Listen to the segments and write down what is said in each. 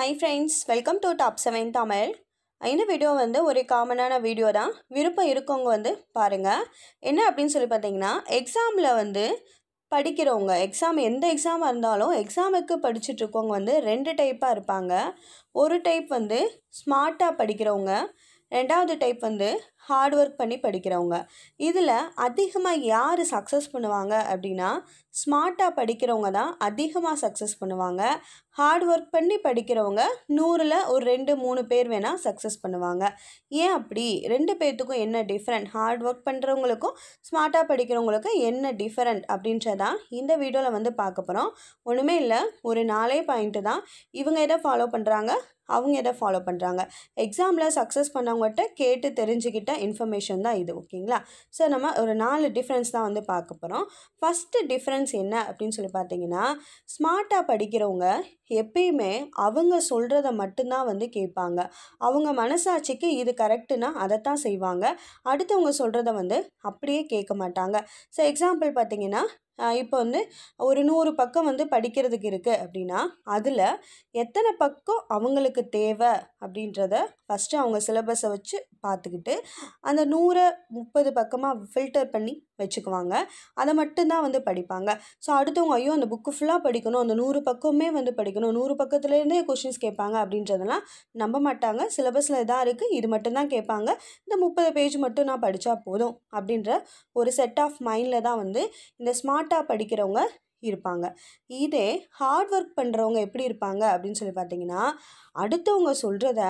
high friends welcome to top seven Tamil இந்த video வந்து ஒரு காமனான வீடியோ தான் விருப்பம் இருக்கவங்க வந்து பாருங்கள் என்ன அப்படின்னு சொல்லி பார்த்தீங்கன்னா எக்ஸாமில் வந்து படிக்கிறவங்க எக்ஸாம் எந்த எக்ஸாம் இருந்தாலும் எக்ஸாமுக்கு படிச்சுட்ருக்கவங்க வந்து ரெண்டு டைப்பாக இருப்பாங்க ஒரு டைப் வந்து ஸ்மார்ட்டாக படிக்கிறவங்க ரெண்டாவது டைப் வந்து ஹார்ட் ஒர்க் பண்ணி படிக்கிறவங்க இதில் அதிகமாக யார் சக்ஸஸ் பண்ணுவாங்க அப்படின்னா ஸ்மார்ட்டாக படிக்கிறவங்க தான் அதிகமாக சக்ஸஸ் பண்ணுவாங்க ஹார்ட் ஒர்க் பண்ணி படிக்கிறவங்க நூறில் ஒரு ரெண்டு மூணு பேர் வேணால் சக்ஸஸ் பண்ணுவாங்க ஏன் அப்படி ரெண்டு பேர்த்துக்கும் என்ன டிஃப்ரெண்ட் ஹார்ட் ஒர்க் பண்ணுறவங்களுக்கும் ஸ்மார்ட்டாக படிக்கிறவங்களுக்கும் என்ன டிஃப்ரெண்ட் அப்படின்றதான் இந்த வீடியோவில் வந்து பார்க்க போகிறோம் ஒன்றுமே இல்லை ஒரு நாலே பாயிண்ட்டு தான் இவங்க எதை ஃபாலோ பண்ணுறாங்க அவங்க எதை ஃபாலோ பண்ணுறாங்க எக்ஸாமில் சக்ஸஸ் பண்ணவங்ககிட்ட கேட்டு தெரிஞ்சுக்கிட்ட இன்ஃபர்மேஷன் தான் இது ஓகேங்களா ஸோ நம்ம ஒரு நாலு டிஃப்ரென்ஸ் தான் வந்து பார்க்க போகிறோம் ஃபஸ்ட்டு டிஃப்ரென்ஸ் என்ன அப்படின்னு சொல்லி பார்த்தீங்கன்னா ஸ்மார்ட்டாக படிக்கிறவங்க எப்பயுமே அவங்க சொல்கிறத மட்டும்தான் வந்து கேட்பாங்க அவங்க மனசாட்சிக்கு இது கரெக்டுனா அதைத்தான் செய்வாங்க அடுத்தவங்க சொல்கிறத வந்து அப்படியே கேட்க மாட்டாங்க ஸோ எக்ஸாம்பிள் பார்த்தீங்கன்னா இப்போ வந்து ஒரு நூறு பக்கம் வந்து படிக்கிறதுக்கு இருக்குது அப்படின்னா அதில் எத்தனை பக்கம் அவங்களுக்கு தேவை அப்படின்றத ஃபஸ்ட்டு அவங்க சிலபஸை வச்சு பார்த்துக்கிட்டு அந்த நூறை முப்பது பக்கமாக ஃபில்டர் பண்ணி வச்சுக்குவாங்க அதை மட்டும்தான் வந்து படிப்பாங்க ஸோ அடுத்தவங்க ஐயோ அந்த புக்கு ஃபுல்லாக படிக்கணும் அந்த நூறு பக்கமே வந்து படிக்கணும் நூறு பக்கத்துலேருந்தே கொஷின்ஸ் கேட்பாங்க அப்படின்றதெல்லாம் நம்ப மாட்டாங்க சிலபஸில் இதாக இருக்குது இது மட்டும்தான் கேட்பாங்க இந்த முப்பது பேஜ் மட்டும் நான் படித்தா போதும் அப்படின்ற ஒரு செட் ஆஃப் மைண்டில் தான் வந்து இந்த ஸ்மார்ட்டாக படிக்கிறவங்க இருப்பாங்க இதே ஹார்ட் ஒர்க் பண்ணுறவங்க எப்படி இருப்பாங்க அப்படின்னு சொல்லி பார்த்தீங்கன்னா அடுத்தவங்க சொல்கிறத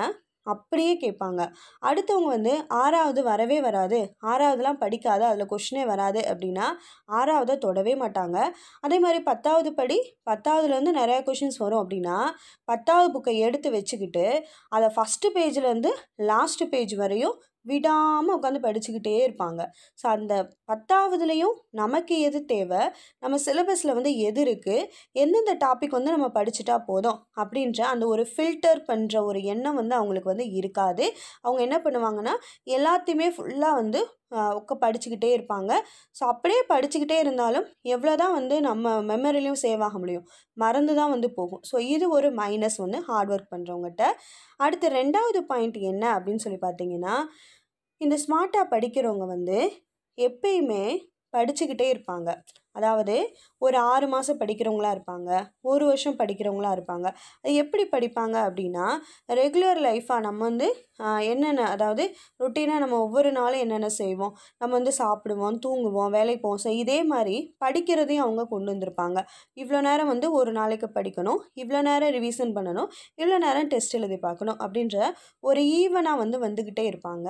அப்படியே கேட்பாங்க அடுத்தவங்க வந்து ஆறாவது வரவே வராது ஆறாவதுலாம் படிக்காது அதில் கொஷினே வராது அப்படின்னா ஆறாவது தொடவே மாட்டாங்க அதே மாதிரி பத்தாவது படி பத்தாவதுலேருந்து நிறையா கொஷின்ஸ் வரும் அப்படின்னா பத்தாவது புக்கை எடுத்து வச்சுக்கிட்டு அதை ஃபஸ்ட்டு பேஜ்லேருந்து லாஸ்ட்டு பேஜ் வரையும் விடாமல் உட்காந்து படிச்சுக்கிட்டே இருப்பாங்க ஸோ அந்த பத்தாவதுலேயும் நமக்கு எது தேவை நம்ம சிலபஸில் வந்து எது இருக்குது எந்தெந்த டாபிக் வந்து நம்ம படிச்சுட்டா போதும் அப்படின்ற அந்த ஒரு ஃபில்டர் பண்ணுற ஒரு எண்ணம் வந்து அவங்களுக்கு வந்து இருக்காது அவங்க என்ன பண்ணுவாங்கன்னா எல்லாத்தையுமே ஃபுல்லாக வந்து உட்க படிச்சுக்கிட்டே இருப்பாங்க ஸோ அப்படியே படிச்சுக்கிட்டே இருந்தாலும் எவ்வளோ தான் வந்து நம்ம மெமரிலையும் சேவ் ஆக முடியும் மறந்து தான் வந்து போகும் ஸோ இது ஒரு மைனஸ் வந்து ஹார்ட் ஒர்க் பண்ணுறவங்ககிட்ட அடுத்து ரெண்டாவது பாயிண்ட் என்ன அப்படின்னு சொல்லி பார்த்தீங்கன்னா இந்த ஸ்மார்ட்டாக படிக்கிறவங்க வந்து எப்பயுமே படிச்சுக்கிட்டே இருப்பாங்க அதாவது ஒரு ஆறு மாதம் படிக்கிறவங்களா இருப்பாங்க ஒரு வருஷம் படிக்கிறவங்களா இருப்பாங்க அது எப்படி படிப்பாங்க அப்படின்னா ரெகுலர் லைஃப்பாக நம்ம வந்து என்னென்ன அதாவது ரொட்டீனாக நம்ம ஒவ்வொரு நாளும் என்னென்ன செய்வோம் நம்ம வந்து சாப்பிடுவோம் தூங்குவோம் வேலைக்கு போவோம் ஸோ இதே மாதிரி படிக்கிறதையும் அவங்க கொண்டு வந்திருப்பாங்க இவ்வளோ நேரம் வந்து ஒரு நாளைக்கு படிக்கணும் இவ்வளோ நேரம் ரிவிஷன் பண்ணணும் இவ்வளோ நேரம் டெஸ்ட் எழுதி பார்க்கணும் அப்படின்ற ஒரு ஈவனாக வந்து வந்துக்கிட்டே இருப்பாங்க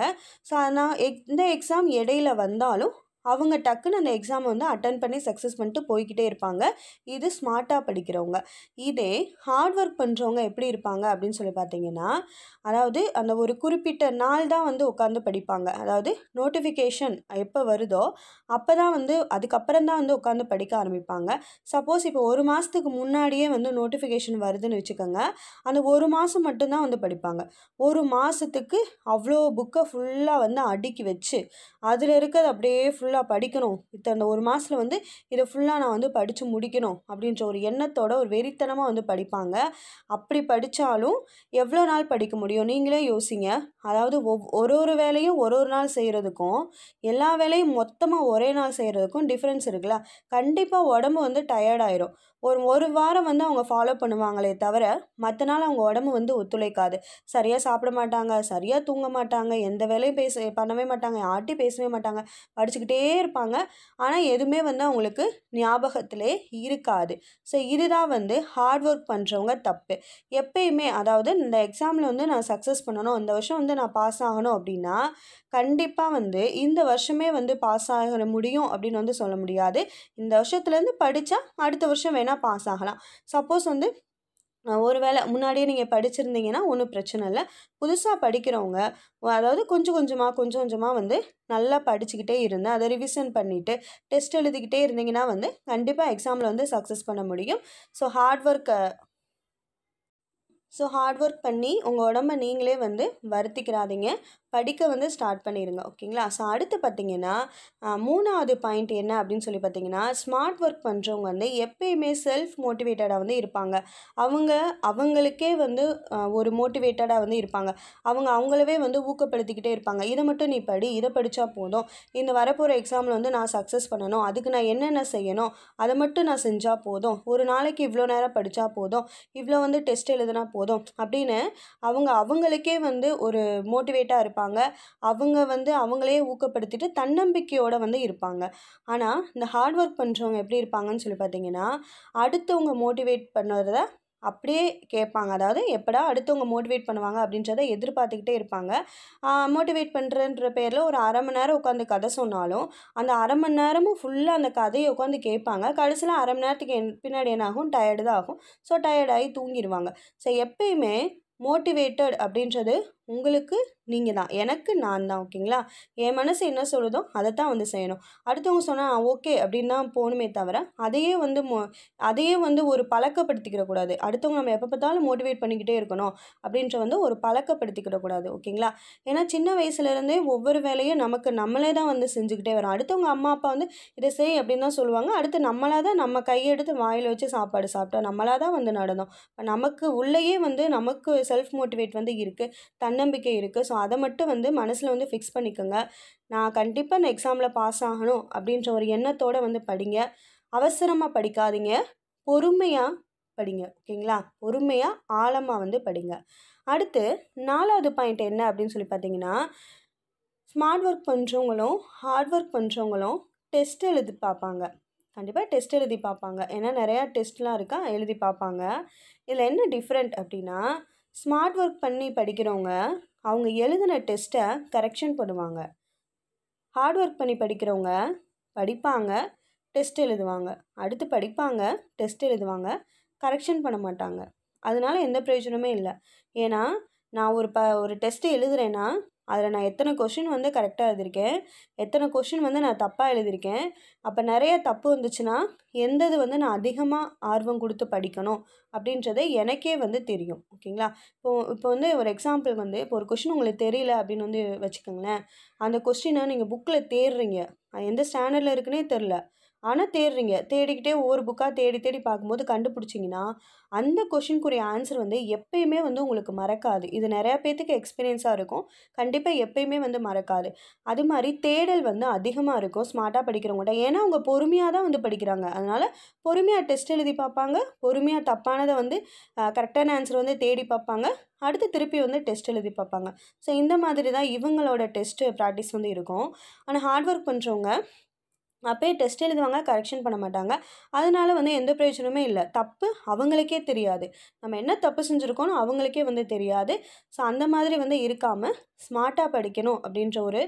ஸோ அதனால் எந்த எக்ஸாம் இடையில வந்தாலும் அவங்க டக்குன்னு அந்த எக்ஸாமை வந்து அட்டன் பண்ணி சக்ஸஸ் பண்ணிட்டு போய்கிட்டே இருப்பாங்க இது ஸ்மார்ட்டாக படிக்கிறவங்க இதே ஹார்ட் ஒர்க் பண்ணுறவங்க எப்படி இருப்பாங்க அப்படின்னு சொல்லி பார்த்தீங்கன்னா அதாவது அந்த ஒரு குறிப்பிட்ட நாள் தான் வந்து உட்காந்து படிப்பாங்க அதாவது நோட்டிஃபிகேஷன் எப்போ வருதோ அப்போ தான் வந்து அதுக்கப்புறம் தான் வந்து உட்காந்து படிக்க ஆரம்பிப்பாங்க சப்போஸ் இப்போ ஒரு மாதத்துக்கு முன்னாடியே வந்து நோட்டிஃபிகேஷன் வருதுன்னு வச்சுக்கோங்க அந்த ஒரு மாதம் மட்டும்தான் வந்து படிப்பாங்க ஒரு மாதத்துக்கு அவ்வளோ புக்கை ஃபுல்லாக வந்து அடுக்கி வச்சு அதில் இருக்கிறது அப்படியே ஃபுல் ஃபுல்லாக படிக்கணும் இத்தனை ஒரு மாதத்தில் வந்து இதை ஃபுல்லாக நான் வந்து படித்து முடிக்கணும் அப்படின்ற ஒரு எண்ணத்தோட ஒரு வெறித்தனமாக வந்து படிப்பாங்க அப்படி படித்தாலும் எவ்வளோ நாள் படிக்க முடியும் நீங்களே யோசிங்க அதாவது ஒவ் ஒரு ஒரு வேலையும் ஒரு ஒரு நாள் செய்கிறதுக்கும் எல்லா வேலையும் மொத்தமாக ஒரே நாள் செய்கிறதுக்கும் டிஃப்ரென்ஸ் இருக்குல்ல கண்டிப்பாக உடம்பு வந்து டயர்டாயிரும் ஒரு ஒரு வாரம் வந்து அவங்க ஃபாலோ பண்ணுவாங்களே தவிர மற்ற நாள் அவங்க உடம்பு வந்து ஒத்துழைக்காது சரியாக சாப்பிட மாட்டாங்க சரியாக தூங்க மாட்டாங்க எந்த வேலையும் பேச பண்ணவே மாட்டாங்க யார்ட்டி பேசவே மாட்டாங்க படிச்சுக்கிட்டே இருப்பாங்க ஆனால் எதுவுமே வந்து அவங்களுக்கு ஞாபகத்திலே இருக்காது ஸோ இதுதான் வந்து ஹார்ட் ஒர்க் பண்ணுறவங்க தப்பு எப்பயுமே அதாவது இந்த எக்ஸாமில் வந்து நான் சக்ஸஸ் பண்ணணும் இந்த வருஷம் வந்து வந்து நான் பாஸ் ஆகணும் அப்படின்னா கண்டிப்பாக வந்து இந்த வருஷமே வந்து பாஸ் ஆக முடியும் அப்படின்னு வந்து சொல்ல முடியாது இந்த வருஷத்துலேருந்து படித்தா அடுத்த வருஷம் வேணால் பாஸ் ஆகலாம் சப்போஸ் வந்து ஒரு வேளை முன்னாடியே நீங்கள் படிச்சிருந்தீங்கன்னா ஒன்றும் பிரச்சனை இல்லை புதுசாக படிக்கிறவங்க அதாவது கொஞ்சம் கொஞ்சமாக கொஞ்சம் கொஞ்சமாக வந்து நல்லா படிச்சுக்கிட்டே இருந்தேன் அதை ரிவிஷன் பண்ணிவிட்டு டெஸ்ட் எழுதிக்கிட்டே இருந்தீங்கன்னா வந்து கண்டிப்பாக எக்ஸாமில் வந்து சக்ஸஸ் பண்ண முடியும் ஸோ ஹார்ட் ஒர்க்கை ஸோ ஹார்ட் ஒர்க் பண்ணி உங்கள் உடம்ப நீங்களே வந்து வருத்திக்கிறாதீங்க படிக்க வந்து ஸ்டார்ட் பண்ணிடுங்க ஓகேங்களா ஸோ அடுத்து பார்த்தீங்கன்னா மூணாவது பாயிண்ட் என்ன அப்படின்னு சொல்லி பார்த்தீங்கன்னா ஸ்மார்ட் ஒர்க் பண்ணுறவங்க வந்து எப்பயுமே செல்ஃப் மோட்டிவேட்டடாக வந்து இருப்பாங்க அவங்க அவங்களுக்கே வந்து ஒரு மோட்டிவேட்டடாக வந்து இருப்பாங்க அவங்க அவங்களவே வந்து ஊக்கப்படுத்திக்கிட்டே இருப்பாங்க இதை மட்டும் நீ படி இதை படித்தா போதும் இந்த வரப்போகிற எக்ஸாமில் வந்து நான் சக்ஸஸ் பண்ணணும் அதுக்கு நான் என்னென்ன செய்யணும் அதை மட்டும் நான் செஞ்சால் போதும் ஒரு நாளைக்கு இவ்வளோ நேரம் படித்தா போதும் இவ்வளோ வந்து டெஸ்ட் எழுதுனா போதும் அப்படின்னு அவங்க அவங்களுக்கே வந்து ஒரு மோட்டிவேட்டாக இருப்பாங்க இருப்பாங்க அவங்க வந்து அவங்களே ஊக்கப்படுத்திட்டு தன்னம்பிக்கையோடு வந்து இருப்பாங்க ஆனால் இந்த ஹார்ட் ஒர்க் பண்ணுறவங்க எப்படி இருப்பாங்கன்னு சொல்லி பார்த்தீங்கன்னா அடுத்தவங்க மோட்டிவேட் பண்ணுறத அப்படியே கேட்பாங்க அதாவது எப்படா அடுத்தவங்க மோட்டிவேட் பண்ணுவாங்க அப்படின்றத எதிர்பார்த்துக்கிட்டே இருப்பாங்க மோட்டிவேட் பண்ணுறன்ற பேரில் ஒரு அரை மணி நேரம் உட்காந்து கதை சொன்னாலும் அந்த அரை மணி நேரமும் ஃபுல்லாக அந்த கதையை உட்காந்து கேட்பாங்க கடைசியில் அரை மணி நேரத்துக்கு என் பின்னாடி என்ன ஆகும் டயர்டு தான் ஆகும் ஸோ டயர்டாகி தூங்கிடுவாங்க ஸோ எப்பயுமே மோட்டிவேட்டட் அப்படின்றது உங்களுக்கு நீங்கள் தான் எனக்கு நான் தான் ஓகேங்களா என் மனசு என்ன சொல்லுதோ அதை தான் வந்து செய்யணும் அடுத்தவங்க சொன்னால் ஓகே அப்படின்னு தான் போகணுமே தவிர அதையே வந்து மோ அதையே வந்து ஒரு பழக்கப்படுத்திக்கிடக்கூடாது கூடாது அடுத்தவங்க நம்ம எப்போ பார்த்தாலும் மோட்டிவேட் பண்ணிக்கிட்டே இருக்கணும் அப்படின்ற வந்து ஒரு பழக்கப்படுத்திக்கிடக்கூடாது கூடாது ஓகேங்களா ஏன்னா சின்ன வயசுலேருந்தே ஒவ்வொரு வேலையும் நமக்கு நம்மளே தான் வந்து செஞ்சுக்கிட்டே வரோம் அடுத்தவங்க அம்மா அப்பா வந்து இதை செய் அப்படின்னு தான் சொல்லுவாங்க அடுத்து நம்மளாக தான் நம்ம கையெடுத்து வாயில் வச்சு சாப்பாடு சாப்பிட்டோம் நம்மளாக தான் வந்து நடந்தோம் நமக்கு உள்ளேயே வந்து நமக்கு செல்ஃப் மோட்டிவேட் வந்து இருக்குது தன்னை தன்னம்பிக்கை இருக்குது ஸோ அதை மட்டும் வந்து மனசில் வந்து ஃபிக்ஸ் பண்ணிக்கோங்க நான் கண்டிப்பாக இந்த எக்ஸாமில் பாஸ் ஆகணும் அப்படின்ற ஒரு எண்ணத்தோடு வந்து படிங்க அவசரமாக படிக்காதீங்க பொறுமையாக படிங்க ஓகேங்களா பொறுமையாக ஆழமாக வந்து படிங்க அடுத்து நாலாவது பாயிண்ட் என்ன அப்படின்னு சொல்லி பார்த்தீங்கன்னா ஸ்மார்ட் ஒர்க் பண்ணுறவங்களும் ஹார்ட் ஒர்க் பண்ணுறவங்களும் டெஸ்ட் எழுதி பார்ப்பாங்க கண்டிப்பாக டெஸ்ட் எழுதி பார்ப்பாங்க ஏன்னா நிறையா டெஸ்ட்லாம் இருக்கா எழுதி பார்ப்பாங்க இதில் என்ன டிஃப்ரெண்ட் அப்படின்னா ஸ்மார்ட் ஒர்க் பண்ணி படிக்கிறவங்க அவங்க எழுதின டெஸ்ட்டை கரெக்ஷன் பண்ணுவாங்க ஹார்ட் ஒர்க் பண்ணி படிக்கிறவங்க படிப்பாங்க டெஸ்ட் எழுதுவாங்க அடுத்து படிப்பாங்க டெஸ்ட் எழுதுவாங்க கரெக்ஷன் பண்ண மாட்டாங்க அதனால் எந்த பிரயோஜனமே இல்லை ஏன்னா நான் ஒரு ப ஒரு டெஸ்ட்டு எழுதுறேன்னா அதில் நான் எத்தனை கொஷின் வந்து கரெக்டாக எழுதியிருக்கேன் எத்தனை கொஷின் வந்து நான் தப்பாக எழுதியிருக்கேன் அப்போ நிறைய தப்பு வந்துச்சுன்னா எந்தது வந்து நான் அதிகமாக ஆர்வம் கொடுத்து படிக்கணும் அப்படின்றது எனக்கே வந்து தெரியும் ஓகேங்களா இப்போ இப்போ வந்து ஒரு எக்ஸாம்பிள் வந்து இப்போ ஒரு கொஷின் உங்களுக்கு தெரியல அப்படின்னு வந்து வச்சுக்கோங்களேன் அந்த கொஸ்டினை நீங்கள் புக்கில் தேடுறீங்க எந்த ஸ்டாண்டர்டில் இருக்குன்னே தெரில ஆனால் தேடுறீங்க தேடிக்கிட்டே ஒவ்வொரு புக்காக தேடி தேடி பார்க்கும்போது கண்டுபிடிச்சிங்கன்னா அந்த கொஷினுக்குரிய ஆன்சர் வந்து எப்பயுமே வந்து உங்களுக்கு மறக்காது இது நிறையா பேர்த்துக்கு எக்ஸ்பீரியன்ஸாக இருக்கும் கண்டிப்பாக எப்பயுமே வந்து மறக்காது அது மாதிரி தேடல் வந்து அதிகமாக இருக்கும் ஸ்மார்ட்டாக படிக்கிறவங்கள்ட்ட ஏன்னா அவங்க பொறுமையாக தான் வந்து படிக்கிறாங்க அதனால் பொறுமையாக டெஸ்ட் எழுதி பார்ப்பாங்க பொறுமையாக தப்பானதை வந்து கரெக்டான ஆன்சர் வந்து தேடி பார்ப்பாங்க அடுத்து திருப்பி வந்து டெஸ்ட் எழுதி பார்ப்பாங்க ஸோ இந்த மாதிரி தான் இவங்களோட டெஸ்ட்டு ப்ராக்டிஸ் வந்து இருக்கும் ஆனால் ஹார்ட் ஒர்க் பண்ணுறவங்க அப்போயே டெஸ்ட் எழுதுவாங்க கரெக்ஷன் பண்ண மாட்டாங்க அதனால் வந்து எந்த பிரயோஜனமே இல்லை தப்பு அவங்களுக்கே தெரியாது நம்ம என்ன தப்பு செஞ்சுருக்கோன்னு அவங்களுக்கே வந்து தெரியாது ஸோ அந்த மாதிரி வந்து இருக்காமல் ஸ்மார்ட்டாக படிக்கணும் அப்படின்ற ஒரு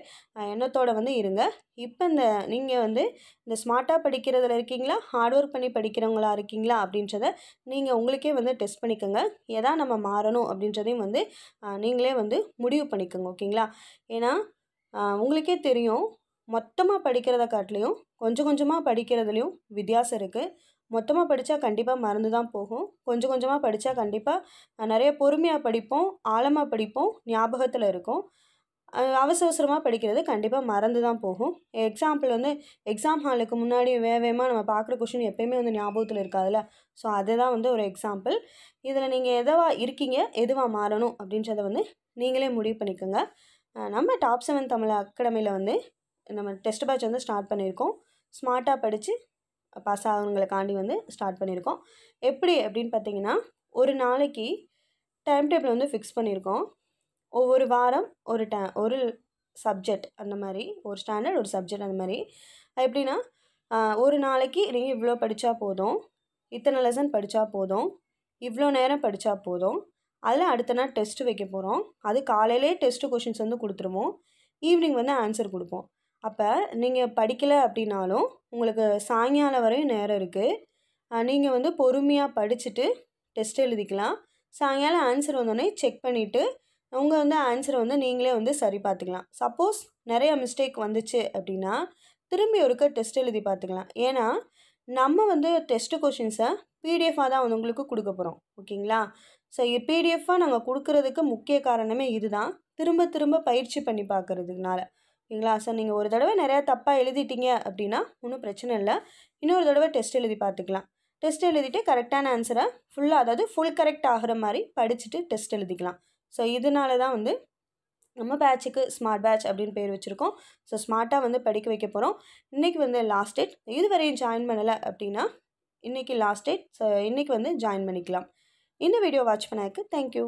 எண்ணத்தோடு வந்து இருங்க இப்போ இந்த நீங்கள் வந்து இந்த ஸ்மார்ட்டாக படிக்கிறதுல இருக்கீங்களா ஹார்ட் ஒர்க் பண்ணி படிக்கிறவங்களா இருக்கீங்களா அப்படின்றத நீங்கள் உங்களுக்கே வந்து டெஸ்ட் பண்ணிக்கோங்க எதா நம்ம மாறணும் அப்படின்றதையும் வந்து நீங்களே வந்து முடிவு பண்ணிக்கோங்க ஓகேங்களா ஏன்னா உங்களுக்கே தெரியும் மொத்தமாக படிக்கிறத காட்டிலையும் கொஞ்சம் கொஞ்சமாக படிக்கிறதுலையும் வித்தியாசம் இருக்குது மொத்தமாக படித்தா கண்டிப்பாக மறந்து தான் போகும் கொஞ்சம் கொஞ்சமாக படித்தா கண்டிப்பாக நிறைய பொறுமையாக படிப்போம் ஆழமாக படிப்போம் ஞாபகத்தில் இருக்கும் அவசர அவசரமாக படிக்கிறது கண்டிப்பாக மறந்து தான் போகும் எக்ஸாம்பிள் வந்து எக்ஸாம் ஹாலுக்கு முன்னாடி வேகமாக நம்ம பார்க்குற கொஷின் எப்போயுமே வந்து ஞாபகத்தில் இருக்காதுல்ல ஸோ அதுதான் வந்து ஒரு எக்ஸாம்பிள் இதில் நீங்கள் எதுவாக இருக்கீங்க எதுவாக மாறணும் அப்படின்றத வந்து நீங்களே முடிவு பண்ணிக்கோங்க நம்ம டாப் செவன் தமிழ் அகாடமியில் வந்து நம்ம டெஸ்ட் பேட்ச் வந்து ஸ்டார்ட் பண்ணியிருக்கோம் ஸ்மார்ட்டாக படித்து பாஸ் ஆகிறவங்களுக்காண்டி வந்து ஸ்டார்ட் பண்ணியிருக்கோம் எப்படி அப்படின்னு பார்த்தீங்கன்னா ஒரு நாளைக்கு டைம் டேபிள் வந்து ஃபிக்ஸ் பண்ணியிருக்கோம் ஒவ்வொரு வாரம் ஒரு ட ஒரு சப்ஜெக்ட் அந்த மாதிரி ஒரு ஸ்டாண்டர்ட் ஒரு சப்ஜெக்ட் அந்த மாதிரி எப்படின்னா ஒரு நாளைக்கு நீங்கள் இவ்வளோ படித்தா போதும் இத்தனை லெசன் படித்தா போதும் இவ்வளோ நேரம் படித்தா போதும் அதில் அடுத்த நாள் டெஸ்ட்டு வைக்க போகிறோம் அது காலையிலே டெஸ்ட்டு கொஷின்ஸ் வந்து கொடுத்துருவோம் ஈவினிங் வந்து ஆன்சர் கொடுப்போம் அப்போ நீங்கள் படிக்கலை அப்படின்னாலும் உங்களுக்கு சாயங்காலம் வரையும் நேரம் இருக்குது நீங்கள் வந்து பொறுமையாக படிச்சுட்டு டெஸ்ட் எழுதிக்கலாம் சாயங்காலம் ஆன்சர் வந்தோடனே செக் பண்ணிவிட்டு உங்கள் வந்து ஆன்சரை வந்து நீங்களே வந்து சரி பார்த்துக்கலாம் சப்போஸ் நிறையா மிஸ்டேக் வந்துச்சு அப்படின்னா திரும்பி ஒருக்க டெஸ்ட் எழுதி பார்த்துக்கலாம் ஏன்னா நம்ம வந்து டெஸ்ட்டு கொஷின்ஸை பிடிஎஃபாக தான் வந்து உங்களுக்கு கொடுக்க போகிறோம் ஓகேங்களா ஸோ பிடிஎஃபாக நாங்கள் கொடுக்கறதுக்கு முக்கிய காரணமே இதுதான் திரும்ப திரும்ப பயிற்சி பண்ணி பார்க்குறதுனால ஓகேங்களா ஸோ நீங்கள் ஒரு தடவை நிறையா தப்பாக எழுதிட்டீங்க அப்படின்னா ஒன்றும் பிரச்சனை இல்லை இன்னொரு தடவை டெஸ்ட் எழுதி பார்த்துக்கலாம் டெஸ்ட் எழுதிட்டு கரெக்டான ஆன்சரை ஃபுல்லாக அதாவது ஃபுல் கரெக்ட் ஆகிற மாதிரி படிச்சுட்டு டெஸ்ட் எழுதிக்கலாம் ஸோ இதனால தான் வந்து நம்ம பேட்சுக்கு ஸ்மார்ட் பேட்ச் அப்படின்னு பேர் வச்சுருக்கோம் ஸோ ஸ்மார்ட்டாக வந்து படிக்க வைக்க போகிறோம் இன்றைக்கி வந்து லாஸ்ட் டேட் இது வரையும் ஜாயின் பண்ணலை அப்படின்னா இன்றைக்கி லாஸ்ட் டேட் ஸோ இன்றைக்கி வந்து ஜாயின் பண்ணிக்கலாம் இந்த வீடியோ வாட்ச் பண்ணாக்கு தேங்க்யூ